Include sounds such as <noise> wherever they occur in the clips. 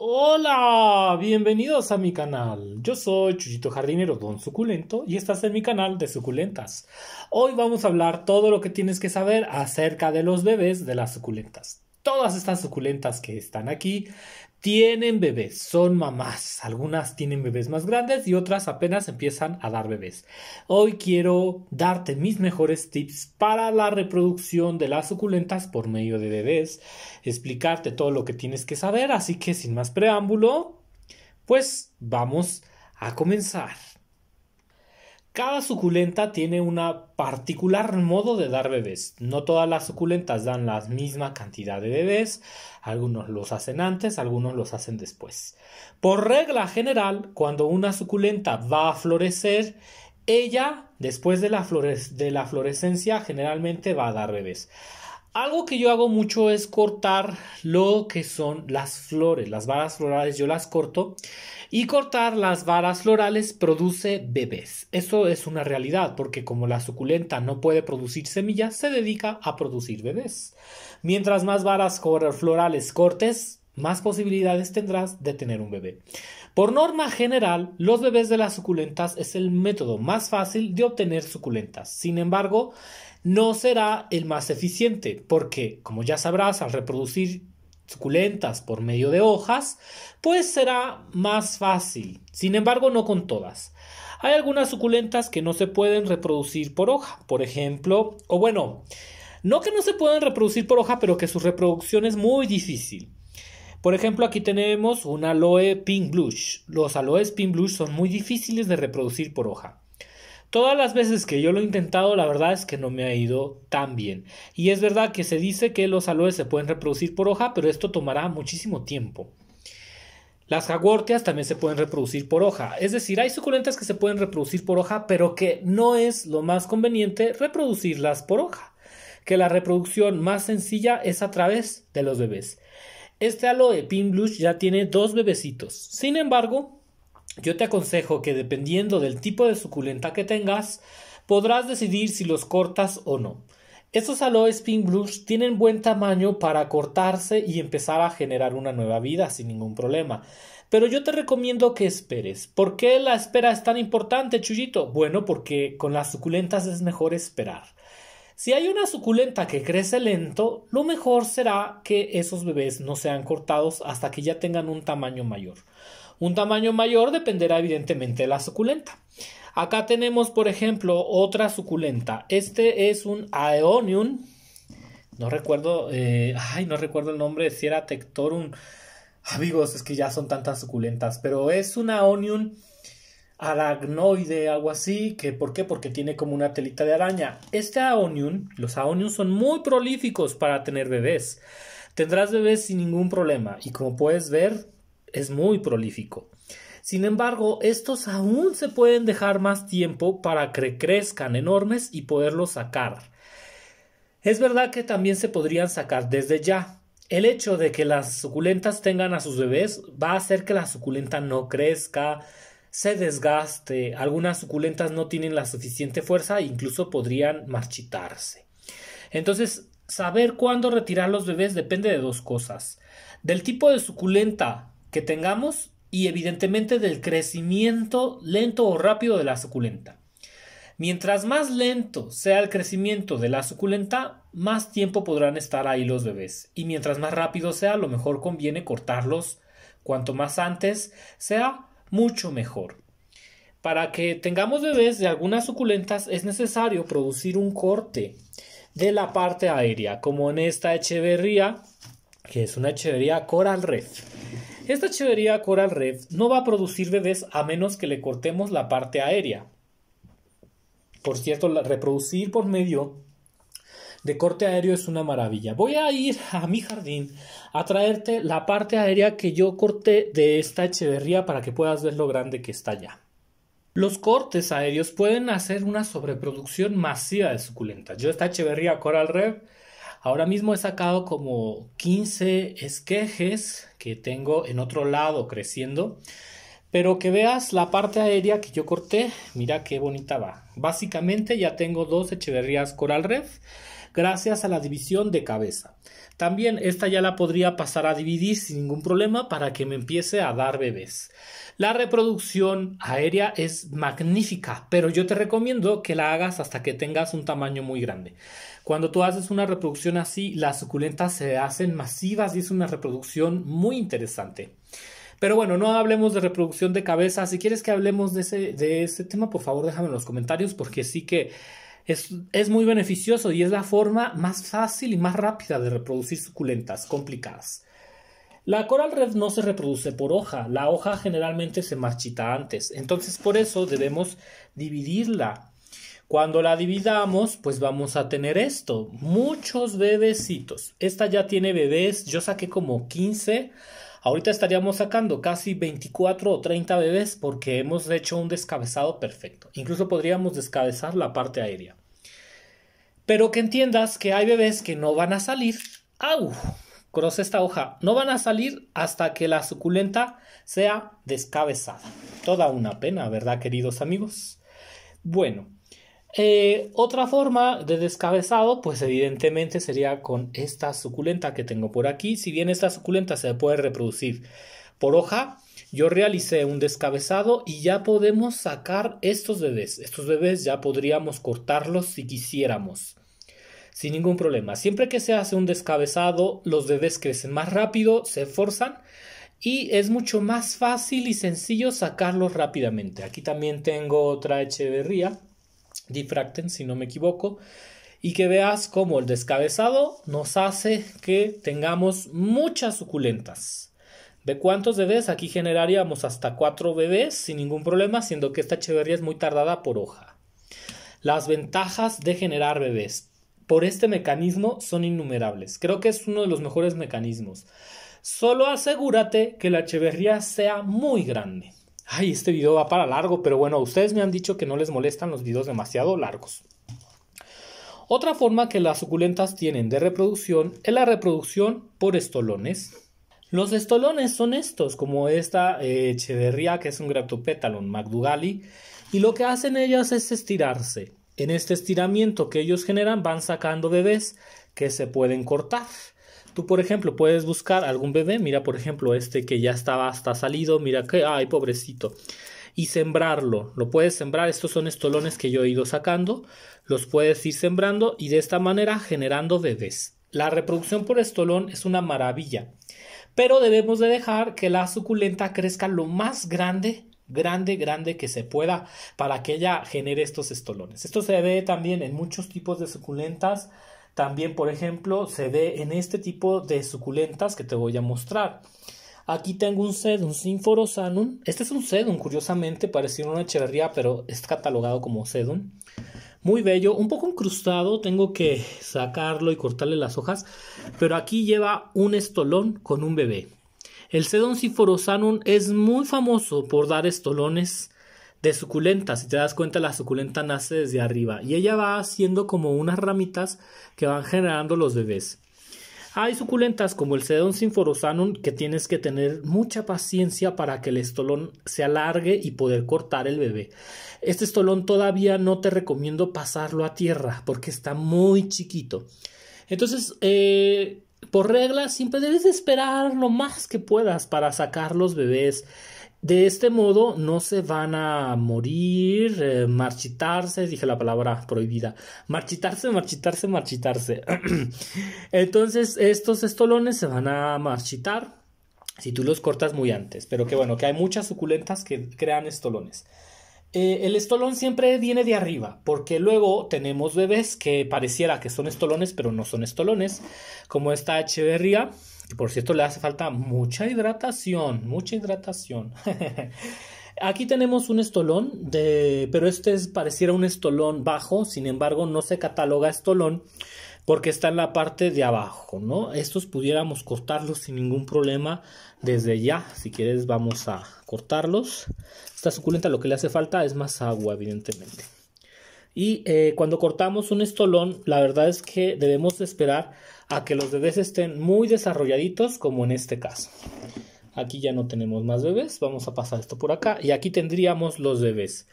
Hola, bienvenidos a mi canal. Yo soy Chuyito Jardinero Don Suculento y estás en mi canal de suculentas. Hoy vamos a hablar todo lo que tienes que saber acerca de los bebés de las suculentas todas estas suculentas que están aquí tienen bebés, son mamás. Algunas tienen bebés más grandes y otras apenas empiezan a dar bebés. Hoy quiero darte mis mejores tips para la reproducción de las suculentas por medio de bebés, explicarte todo lo que tienes que saber, así que sin más preámbulo, pues vamos a comenzar. Cada suculenta tiene un particular modo de dar bebés. No todas las suculentas dan la misma cantidad de bebés, algunos los hacen antes, algunos los hacen después. Por regla general, cuando una suculenta va a florecer, ella, después de la, de la florescencia, generalmente va a dar bebés. Algo que yo hago mucho es cortar lo que son las flores, las varas florales, yo las corto. Y cortar las varas florales produce bebés. Eso es una realidad, porque como la suculenta no puede producir semillas, se dedica a producir bebés. Mientras más varas florales cortes, más posibilidades tendrás de tener un bebé. Por norma general, los bebés de las suculentas es el método más fácil de obtener suculentas. Sin embargo, no será el más eficiente porque, como ya sabrás, al reproducir suculentas por medio de hojas, pues será más fácil. Sin embargo, no con todas. Hay algunas suculentas que no se pueden reproducir por hoja, por ejemplo, o bueno, no que no se puedan reproducir por hoja, pero que su reproducción es muy difícil. Por ejemplo, aquí tenemos un aloe pink blush. Los aloes pink blush son muy difíciles de reproducir por hoja. Todas las veces que yo lo he intentado, la verdad es que no me ha ido tan bien. Y es verdad que se dice que los aloes se pueden reproducir por hoja, pero esto tomará muchísimo tiempo. Las jaguartias también se pueden reproducir por hoja. Es decir, hay suculentas que se pueden reproducir por hoja, pero que no es lo más conveniente reproducirlas por hoja. Que la reproducción más sencilla es a través de los bebés. Este aloe Pink Blush ya tiene dos bebecitos. Sin embargo, yo te aconsejo que dependiendo del tipo de suculenta que tengas, podrás decidir si los cortas o no. Esos aloe spin blush tienen buen tamaño para cortarse y empezar a generar una nueva vida sin ningún problema. Pero yo te recomiendo que esperes. ¿Por qué la espera es tan importante, Chuyito? Bueno, porque con las suculentas es mejor esperar. Si hay una suculenta que crece lento, lo mejor será que esos bebés no sean cortados hasta que ya tengan un tamaño mayor. Un tamaño mayor dependerá evidentemente de la suculenta. Acá tenemos, por ejemplo, otra suculenta. Este es un Aeonium. No recuerdo, eh, ay, no recuerdo el nombre, si era Tectorum. Amigos, es que ya son tantas suculentas, pero es un Aeonium aragnoide, algo así, que ¿por qué? Porque tiene como una telita de araña. Este Aeonium. los Aeoniums son muy prolíficos para tener bebés. Tendrás bebés sin ningún problema y como puedes ver, es muy prolífico. Sin embargo, estos aún se pueden dejar más tiempo para que crezcan enormes y poderlos sacar. Es verdad que también se podrían sacar desde ya. El hecho de que las suculentas tengan a sus bebés va a hacer que la suculenta no crezca, se desgaste, algunas suculentas no tienen la suficiente fuerza e incluso podrían marchitarse. Entonces, saber cuándo retirar los bebés depende de dos cosas. Del tipo de suculenta tengamos y evidentemente del crecimiento lento o rápido de la suculenta. Mientras más lento sea el crecimiento de la suculenta, más tiempo podrán estar ahí los bebés. Y mientras más rápido sea, lo mejor conviene cortarlos. Cuanto más antes sea, mucho mejor. Para que tengamos bebés de algunas suculentas es necesario producir un corte de la parte aérea, como en esta echeverría, que es una echeverría coral red esta echeverría Coral red no va a producir bebés a menos que le cortemos la parte aérea. Por cierto, reproducir por medio de corte aéreo es una maravilla. Voy a ir a mi jardín a traerte la parte aérea que yo corté de esta echeverría para que puedas ver lo grande que está allá. Los cortes aéreos pueden hacer una sobreproducción masiva de suculentas. Yo esta echeverría Coral red... Ahora mismo he sacado como 15 esquejes que tengo en otro lado creciendo. Pero que veas la parte aérea que yo corté, mira qué bonita va. Básicamente ya tengo dos Echeverrías Coral Red gracias a la división de cabeza. También esta ya la podría pasar a dividir sin ningún problema para que me empiece a dar bebés. La reproducción aérea es magnífica, pero yo te recomiendo que la hagas hasta que tengas un tamaño muy grande. Cuando tú haces una reproducción así, las suculentas se hacen masivas y es una reproducción muy interesante. Pero bueno, no hablemos de reproducción de cabeza. Si quieres que hablemos de ese, de ese tema, por favor déjame en los comentarios porque sí que es, muy beneficioso y es la forma más fácil y más rápida de reproducir suculentas complicadas. La coral red no se reproduce por hoja, la hoja generalmente se marchita antes, entonces por eso debemos dividirla cuando la dividamos, pues vamos a tener esto, muchos bebecitos. Esta ya tiene bebés, yo saqué como 15. Ahorita estaríamos sacando casi 24 o 30 bebés porque hemos hecho un descabezado perfecto. Incluso podríamos descabezar la parte aérea. Pero que entiendas que hay bebés que no van a salir. ¡Au! Cruce esta hoja. No van a salir hasta que la suculenta sea descabezada. Toda una pena, ¿verdad, queridos amigos? Bueno, eh, otra forma de descabezado, pues evidentemente sería con esta suculenta que tengo por aquí. Si bien esta suculenta se puede reproducir por hoja, yo realicé un descabezado y ya podemos sacar estos bebés. Estos bebés ya podríamos cortarlos si quisiéramos. Sin ningún problema. Siempre que se hace un descabezado, los bebés crecen más rápido, se forzan y es mucho más fácil y sencillo sacarlos rápidamente. Aquí también tengo otra echeverría difracten, si no me equivoco, y que veas cómo el descabezado nos hace que tengamos muchas suculentas. ¿De cuántos bebés? Aquí generaríamos hasta cuatro bebés sin ningún problema, siendo que esta cheverría es muy tardada por hoja. Las ventajas de generar bebés por este mecanismo son innumerables. Creo que es uno de los mejores mecanismos. Solo asegúrate que la cheverría sea muy grande. Ay, este video va para largo, pero bueno, ustedes me han dicho que no les molestan los videos demasiado largos. Otra forma que las suculentas tienen de reproducción es la reproducción por estolones. Los estolones son estos, como esta eh, Echeverría, que es un Graptopetalon magdugali, y lo que hacen ellas es estirarse. En este estiramiento que ellos generan van sacando bebés que se pueden cortar. Tú, por ejemplo, puedes buscar algún bebé, mira, por ejemplo, este que ya estaba hasta salido, mira que, ay, pobrecito, y sembrarlo. Lo puedes sembrar, estos son estolones que yo he ido sacando, los puedes ir sembrando y de esta manera generando bebés. La reproducción por estolón es una maravilla, pero debemos de dejar que la suculenta crezca lo más grande grande, grande que se pueda para que ella genere estos estolones. Esto se ve también en muchos tipos de suculentas también, por ejemplo, se ve en este tipo de suculentas que te voy a mostrar. Aquí tengo un sedum, sinforosanum. Este es un sedum, curiosamente, parecido a una echeverría, pero es catalogado como sedum. Muy bello, un poco incrustado, tengo que sacarlo y cortarle las hojas, pero aquí lleva un estolón con un bebé. El sedum sinforosanum es muy famoso por dar estolones de suculenta. Si te das cuenta, la suculenta nace desde arriba y ella va haciendo como unas ramitas que van generando los bebés. Hay suculentas como el Sedon sinforosanum que tienes que tener mucha paciencia para que el estolón se alargue y poder cortar el bebé. Este estolón todavía no te recomiendo pasarlo a tierra porque está muy chiquito. Entonces, eh, por regla, siempre debes esperar lo más que puedas para sacar los bebés. De este modo no se van a morir, eh, marchitarse, dije la palabra prohibida, marchitarse, marchitarse, marchitarse. <clears throat> Entonces estos estolones se van a marchitar si tú los cortas muy antes, pero que bueno, que hay muchas suculentas que crean estolones. Eh, el estolón siempre viene de arriba, porque luego tenemos bebés que pareciera que son estolones, pero no son estolones, como esta Echeverría por cierto, le hace falta mucha hidratación, mucha hidratación. <laughs> Aquí tenemos un estolón, de, pero este pareciera un estolón bajo, sin embargo no se cataloga estolón porque está en la parte de abajo, ¿no? Estos pudiéramos cortarlos sin ningún problema desde ya. Si quieres vamos a cortarlos. Esta suculenta lo que le hace falta es más agua, evidentemente. Y eh, cuando cortamos un estolón, la verdad es que debemos esperar a que los bebés estén muy desarrolladitos como en este caso. Aquí ya no tenemos más bebés, vamos a pasar esto por acá y aquí tendríamos los bebés.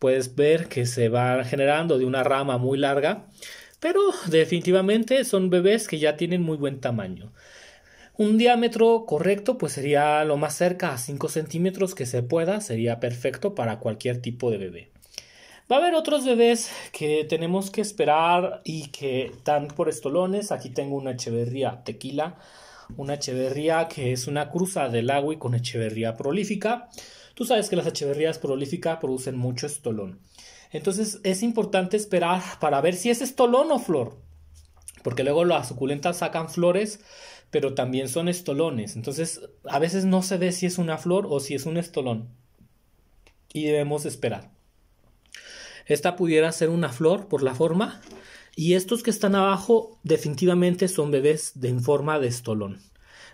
Puedes ver que se van generando de una rama muy larga, pero definitivamente son bebés que ya tienen muy buen tamaño. Un diámetro correcto pues sería lo más cerca a 5 centímetros que se pueda, sería perfecto para cualquier tipo de bebé. Va a haber otros bebés que tenemos que esperar y que están por estolones. Aquí tengo una Echeverría tequila, una Echeverría que es una cruza del agua y con Echeverría prolífica. Tú sabes que las Echeverrías prolíficas producen mucho estolón. Entonces es importante esperar para ver si es estolón o flor. Porque luego las suculentas sacan flores, pero también son estolones. Entonces a veces no se ve si es una flor o si es un estolón. Y debemos esperar. Esta pudiera ser una flor por la forma. Y estos que están abajo definitivamente son bebés de en forma de estolón.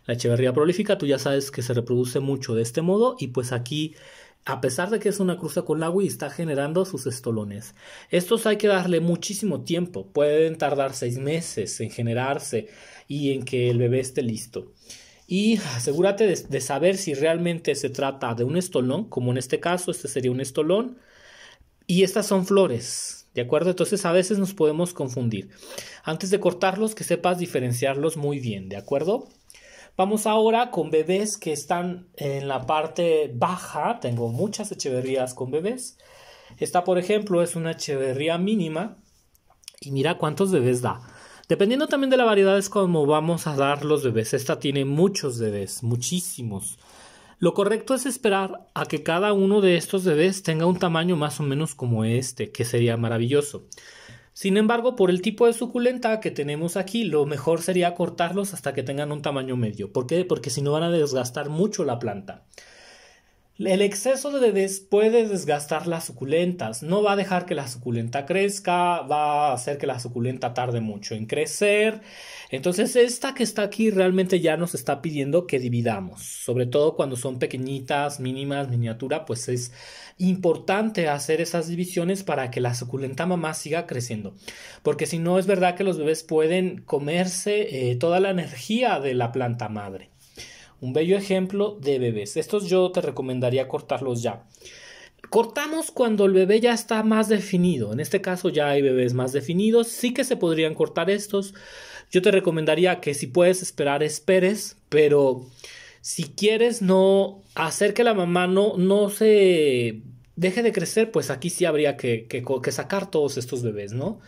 La Echeverría prolífica, tú ya sabes que se reproduce mucho de este modo y pues aquí, a pesar de que es una cruza con agua y está generando sus estolones. Estos hay que darle muchísimo tiempo, pueden tardar seis meses en generarse y en que el bebé esté listo. Y asegúrate de, de saber si realmente se trata de un estolón, como en este caso, este sería un estolón, y estas son flores, ¿de acuerdo? Entonces a veces nos podemos confundir. Antes de cortarlos, que sepas diferenciarlos muy bien, ¿de acuerdo? Vamos ahora con bebés que están en la parte baja. Tengo muchas echeverrías con bebés. Esta, por ejemplo, es una echeverría mínima. Y mira cuántos bebés da. Dependiendo también de la variedad es como vamos a dar los bebés. Esta tiene muchos bebés, muchísimos. Lo correcto es esperar a que cada uno de estos bebés tenga un tamaño más o menos como este, que sería maravilloso. Sin embargo, por el tipo de suculenta que tenemos aquí, lo mejor sería cortarlos hasta que tengan un tamaño medio. ¿Por qué? Porque si no van a desgastar mucho la planta. El exceso de bebés puede desgastar las suculentas, no va a dejar que la suculenta crezca, va a hacer que la suculenta tarde mucho en crecer. Entonces esta que está aquí realmente ya nos está pidiendo que dividamos, sobre todo cuando son pequeñitas, mínimas, miniatura, pues es importante hacer esas divisiones para que la suculenta mamá siga creciendo, porque si no es verdad que los bebés pueden comerse eh, toda la energía de la planta madre. Un bello ejemplo de bebés. Estos yo te recomendaría cortarlos ya. Cortamos cuando el bebé ya está más definido. En este caso ya hay bebés más definidos. Sí que se podrían cortar estos. Yo te recomendaría que si puedes esperar, esperes. Pero si quieres no hacer que la mamá no, no se deje de crecer, pues aquí sí habría que sacar todos estos bebés, ¿no?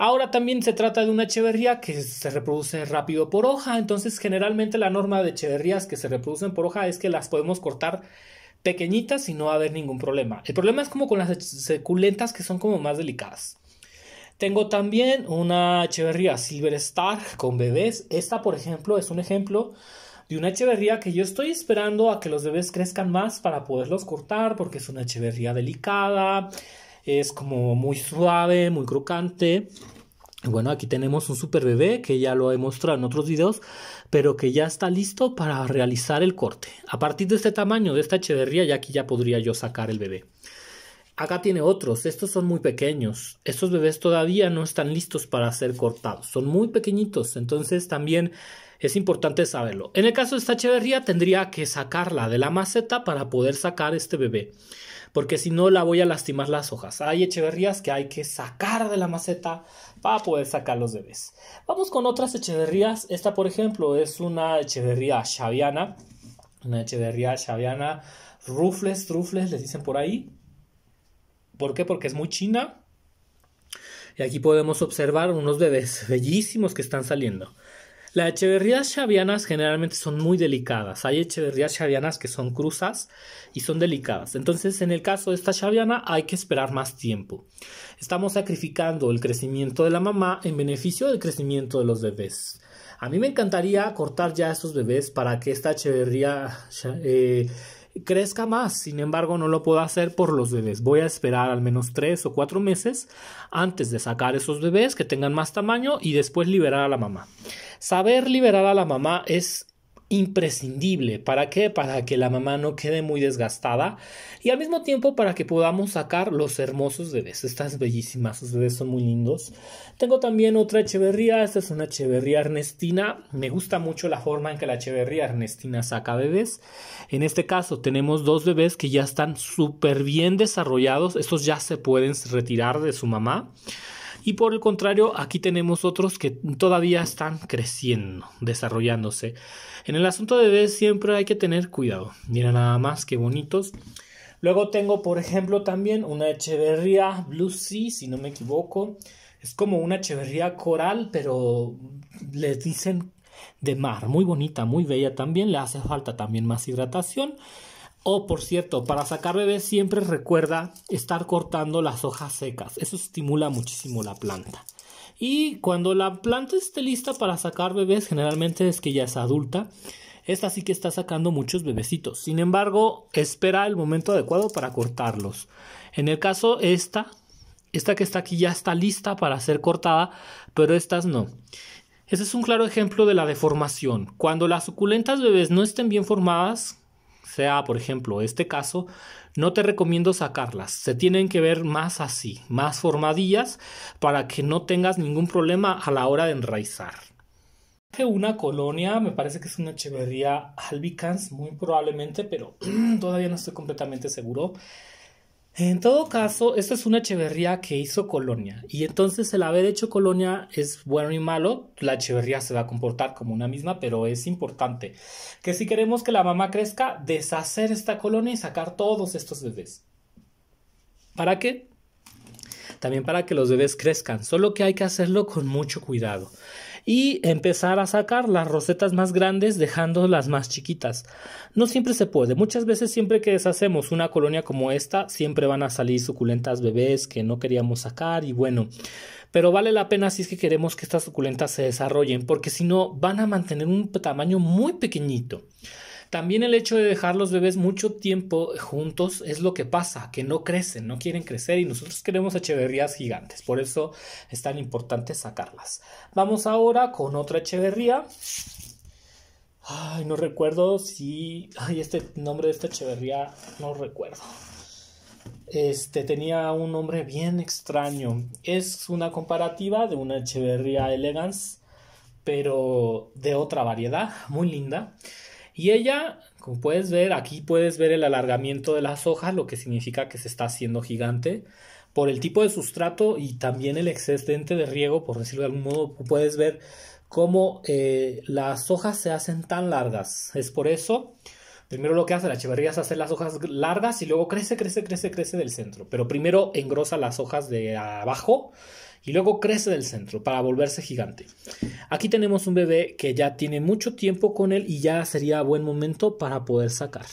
Ahora también se trata de una echeverría que se reproduce rápido por hoja, entonces generalmente la norma de echeverrías que se reproducen por hoja es que las podemos cortar pequeñitas y no va a haber ningún problema. El problema es como con las seculentas que son como más delicadas. Tengo también una echeverría Silver Star con bebés. Esta, por ejemplo, es un ejemplo de una echeverría que yo estoy esperando a que los bebés crezcan más para poderlos cortar porque es una echeverría delicada, es como muy suave, muy crocante. Bueno, aquí tenemos un super bebé que ya lo he mostrado en otros videos, pero que ya está listo para realizar el corte. A partir de este tamaño, de esta echeverría, ya aquí ya podría yo sacar el bebé. Acá tiene otros, estos son muy pequeños. Estos bebés todavía no están listos para ser cortados, son muy pequeñitos, entonces también es importante saberlo. En el caso de esta echeverría, tendría que sacarla de la maceta para poder sacar este bebé porque si no la voy a lastimar las hojas. Hay echeverrías que hay que sacar de la maceta para poder sacar los bebés. Vamos con otras echeverrías. Esta, por ejemplo, es una echeverría chaviana, una echeverría chaviana, rufles, trufles, les dicen por ahí. ¿Por qué? Porque es muy china. Y aquí podemos observar unos bebés bellísimos que están saliendo. Las Echeverrías chavianas generalmente son muy delicadas. Hay Echeverrías chavianas que son cruzas y son delicadas. Entonces, en el caso de esta chaviana, hay que esperar más tiempo. Estamos sacrificando el crecimiento de la mamá en beneficio del crecimiento de los bebés. A mí me encantaría cortar ya a esos bebés para que esta Echeverría eh, crezca más. Sin embargo, no lo puedo hacer por los bebés. Voy a esperar al menos tres o cuatro meses antes de sacar esos bebés que tengan más tamaño y después liberar a la mamá. Saber liberar a la mamá es imprescindible. ¿Para qué? Para que la mamá no quede muy desgastada y al mismo tiempo para que podamos sacar los hermosos bebés. Estas bellísimas, sus bebés son muy lindos. Tengo también otra Echeverría, esta es una Echeverría Ernestina. Me gusta mucho la forma en que la Echeverría Ernestina saca bebés. En este caso tenemos dos bebés que ya están súper bien desarrollados. Estos ya se pueden retirar de su mamá. Y por el contrario, aquí tenemos otros que todavía están creciendo, desarrollándose. En el asunto de bebés siempre hay que tener cuidado. Mira nada más que bonitos. Luego tengo, por ejemplo, también una Echeverría Blue Sea, si no me equivoco. Es como una Echeverría coral, pero les dicen de mar. Muy bonita, muy bella también. Le hace falta también más hidratación. Oh, por cierto, para sacar bebés siempre recuerda estar cortando las hojas secas. Eso estimula muchísimo la planta. Y cuando la planta esté lista para sacar bebés, generalmente es que ya es adulta. Esta sí que está sacando muchos bebecitos. Sin embargo, espera el momento adecuado para cortarlos. En el caso esta, esta que está aquí ya está lista para ser cortada, pero estas no. Ese es un claro ejemplo de la deformación. Cuando las suculentas bebés no estén bien formadas, sea, por ejemplo, este caso, no te recomiendo sacarlas. Se tienen que ver más así, más formadillas, para que no tengas ningún problema a la hora de enraizar. Una colonia, me parece que es una Echeverría albicans, muy probablemente, pero <clears throat> todavía no estoy completamente seguro. En todo caso, esta es una Echeverría que hizo colonia. Y entonces el haber hecho colonia es bueno y malo. La Echeverría se va a comportar como una misma, pero es importante que si queremos que la mamá crezca, deshacer esta colonia y sacar todos estos bebés. ¿Para qué? También para que los bebés crezcan, solo que hay que hacerlo con mucho cuidado y empezar a sacar las rosetas más grandes dejando las más chiquitas. No siempre se puede, muchas veces siempre que deshacemos una colonia como esta, siempre van a salir suculentas bebés que no queríamos sacar y bueno, pero vale la pena si es que queremos que estas suculentas se desarrollen porque si no van a mantener un tamaño muy pequeñito. También el hecho de dejar los bebés mucho tiempo juntos es lo que pasa, que no crecen, no quieren crecer y nosotros queremos echeverrías gigantes, por eso es tan importante sacarlas. Vamos ahora con otra echeverría. Ay, no recuerdo si... Ay, este nombre de esta echeverría no recuerdo. Este tenía un nombre bien extraño. Es una comparativa de una echeverría elegance, pero de otra variedad, muy linda. Y ella, como puedes ver, aquí puedes ver el alargamiento de las hojas, lo que significa que se está haciendo gigante. Por el tipo de sustrato y también el excedente de riego, por decirlo de algún modo, puedes ver cómo eh, las hojas se hacen tan largas. Es por eso, primero lo que hace la cheverría es hacer las hojas largas y luego crece, crece, crece, crece del centro. Pero primero engrosa las hojas de abajo y luego crece del centro para volverse gigante. Aquí tenemos un bebé que ya tiene mucho tiempo con él y ya sería buen momento para poder sacar.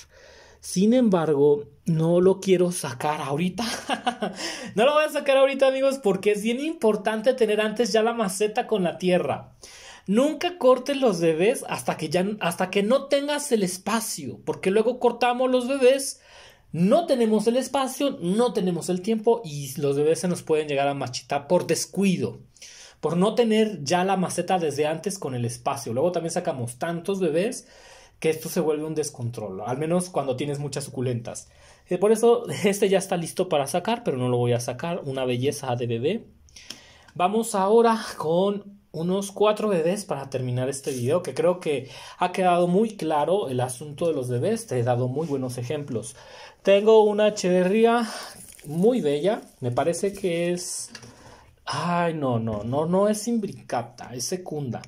Sin embargo, no lo quiero sacar ahorita. <laughs> no lo voy a sacar ahorita amigos porque es bien importante tener antes ya la maceta con la tierra. Nunca cortes los bebés hasta que, ya, hasta que no tengas el espacio, porque luego cortamos los bebés no tenemos el espacio, no tenemos el tiempo y los bebés se nos pueden llegar a machitar por descuido, por no tener ya la maceta desde antes con el espacio. Luego también sacamos tantos bebés que esto se vuelve un descontrol, al menos cuando tienes muchas suculentas. Eh, por eso <laughs> este ya está listo para sacar, pero no lo voy a sacar, una belleza de bebé. Vamos ahora con unos cuatro bebés para terminar este video, que creo que ha quedado muy claro el asunto de los bebés, te he dado muy buenos ejemplos. Tengo una Cheverría muy bella. Me parece que es. Ay, no, no, no, no es imbricata, es secunda.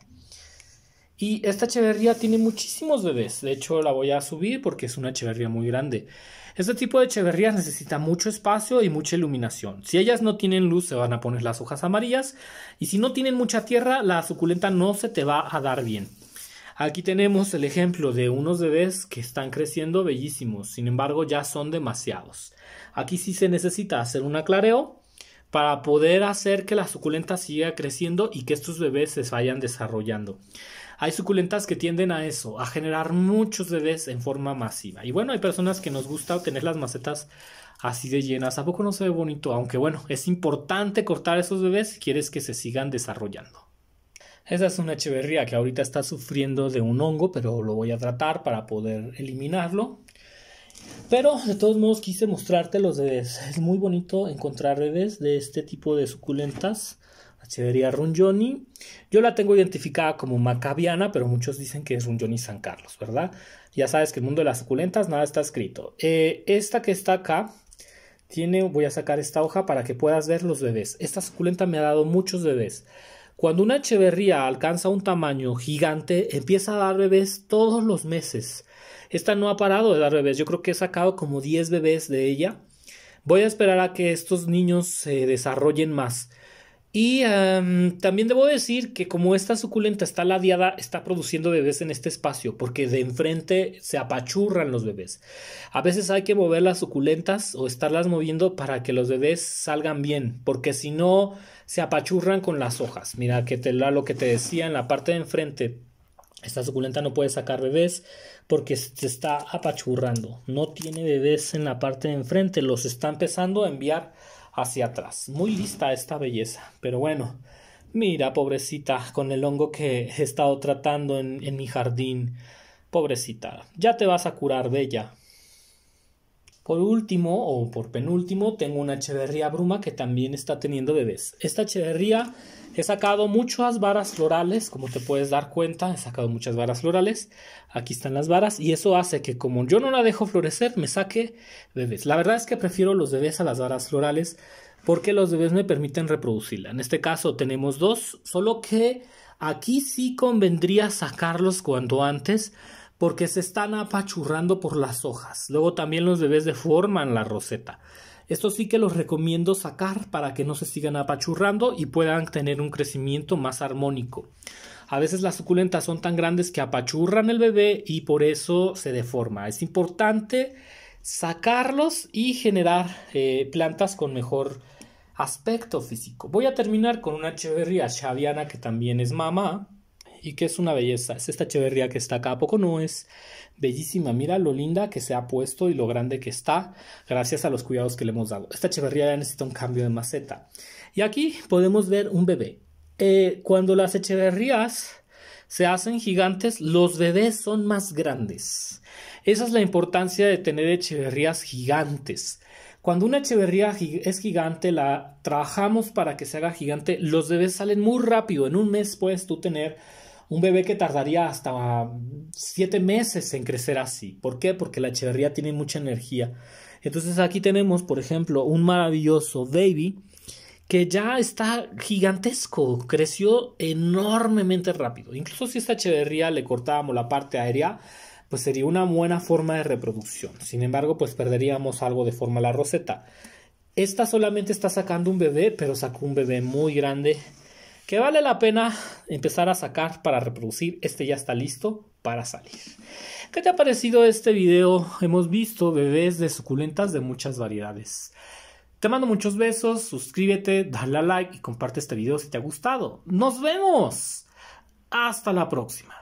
Y esta cheverría tiene muchísimos bebés. De hecho, la voy a subir porque es una cheverría muy grande. Este tipo de cheverrías necesita mucho espacio y mucha iluminación. Si ellas no tienen luz, se van a poner las hojas amarillas. Y si no tienen mucha tierra, la suculenta no se te va a dar bien. Aquí tenemos el ejemplo de unos bebés que están creciendo bellísimos, sin embargo ya son demasiados. Aquí sí se necesita hacer un aclareo para poder hacer que la suculenta siga creciendo y que estos bebés se vayan desarrollando. Hay suculentas que tienden a eso, a generar muchos bebés en forma masiva. Y bueno, hay personas que nos gusta tener las macetas así de llenas. ¿A poco no se ve bonito? Aunque bueno, es importante cortar esos bebés si quieres que se sigan desarrollando. Esa es una echeverría que ahorita está sufriendo de un hongo, pero lo voy a tratar para poder eliminarlo. Pero de todos modos quise mostrarte los bebés. Es muy bonito encontrar bebés de este tipo de suculentas. Echeverría Runjoni. Yo la tengo identificada como macabiana, pero muchos dicen que es Runjoni San Carlos, ¿verdad? Ya sabes que el mundo de las suculentas nada está escrito. Eh, esta que está acá tiene, voy a sacar esta hoja para que puedas ver los bebés. Esta suculenta me ha dado muchos bebés. Cuando una echeverría alcanza un tamaño gigante, empieza a dar bebés todos los meses. Esta no ha parado de dar bebés. Yo creo que he sacado como 10 bebés de ella. Voy a esperar a que estos niños se desarrollen más. Y em, también debo decir que como esta suculenta está ladeada, está produciendo bebés en este espacio, porque de enfrente se apachurran los bebés. A veces hay que mover las suculentas o estarlas moviendo para que los bebés salgan bien, porque si no, se apachurran con las hojas. Mira, que te, lo que te decía en la parte de enfrente, esta suculenta no puede sacar bebés porque se está apachurrando. No tiene bebés en la parte de enfrente, los está empezando a enviar hacia atrás. Muy lista esta belleza, pero bueno. Mira, pobrecita, con el hongo que he estado tratando en, en mi jardín. Pobrecita, ya te vas a curar, bella. Por último, o por penúltimo, tengo una Echeverría Bruma que también está teniendo bebés. Esta Echeverría he sacado muchas varas florales, como te puedes dar cuenta, he sacado muchas varas florales. Aquí están las varas y eso hace que como yo no la dejo florecer, me saque bebés. La verdad es que prefiero los bebés a las varas florales porque los bebés me permiten reproducirla. En este caso tenemos dos, solo que aquí sí convendría sacarlos cuanto antes porque se están apachurrando por las hojas. Luego también los bebés deforman la roseta. Esto sí que los recomiendo sacar para que no se sigan apachurrando y puedan tener un crecimiento más armónico. A veces las suculentas son tan grandes que apachurran el bebé y por eso se deforma. Es importante sacarlos y generar eh, plantas con mejor aspecto físico. Voy a terminar con una cheverría Chaviana que también es mamá y que es una belleza. Es esta Echeverría que está acá. ¿A poco no es bellísima? Mira lo linda que se ha puesto y lo grande que está gracias a los cuidados que le hemos dado. Esta Echeverría ya necesita un cambio de maceta. Y aquí podemos ver un bebé. Eh, cuando las Echeverrías se hacen gigantes, los bebés son más grandes. Esa es la importancia de tener Echeverrías gigantes. Cuando una Echeverría es gigante, la trabajamos para que se haga gigante, los bebés salen muy rápido. En un mes puedes tú tener un bebé que tardaría hasta siete meses en crecer así. ¿Por qué? Porque la Echeverría tiene mucha energía. Entonces aquí tenemos, por ejemplo, un maravilloso baby que ya está gigantesco, creció enormemente rápido. Incluso si esta Echeverría le cortábamos la parte aérea, pues sería una buena forma de reproducción. Sin embargo, pues perderíamos algo de forma la roseta. Esta solamente está sacando un bebé, pero sacó un bebé muy grande que vale la pena empezar a sacar para reproducir. Este ya está listo para salir. ¿Qué te ha parecido este video? Hemos visto bebés de suculentas de muchas variedades. Te mando muchos besos, suscríbete, dale a like y comparte este video si te ha gustado. ¡Nos vemos! Hasta la próxima.